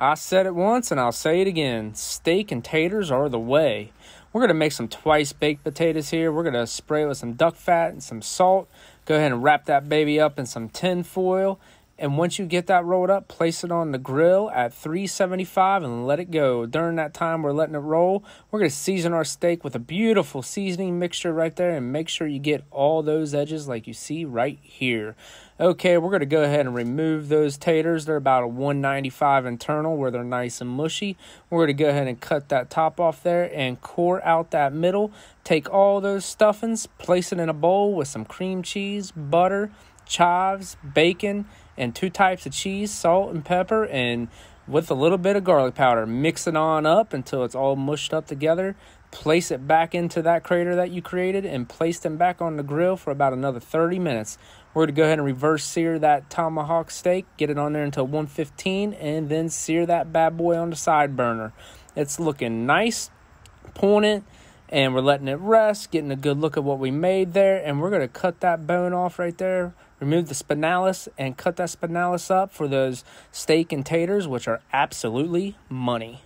I said it once and I'll say it again steak and taters are the way. We're going to make some twice baked potatoes here. We're going to spray with some duck fat and some salt. Go ahead and wrap that baby up in some tin foil and once you get that rolled up, place it on the grill at 375 and let it go. During that time, we're letting it roll. We're going to season our steak with a beautiful seasoning mixture right there and make sure you get all those edges like you see right here. Okay, we're going to go ahead and remove those taters. They're about a 195 internal where they're nice and mushy. We're going to go ahead and cut that top off there and core out that middle. Take all those stuffings, place it in a bowl with some cream cheese, butter, chives, bacon, and two types of cheese, salt and pepper, and with a little bit of garlic powder. Mix it on up until it's all mushed up together. Place it back into that crater that you created and place them back on the grill for about another 30 minutes. We're going to go ahead and reverse sear that tomahawk steak, get it on there until 115, and then sear that bad boy on the side burner. It's looking nice, point it and we're letting it rest, getting a good look at what we made there, and we're going to cut that bone off right there, remove the spinalis, and cut that spinalis up for those steak and taters, which are absolutely money.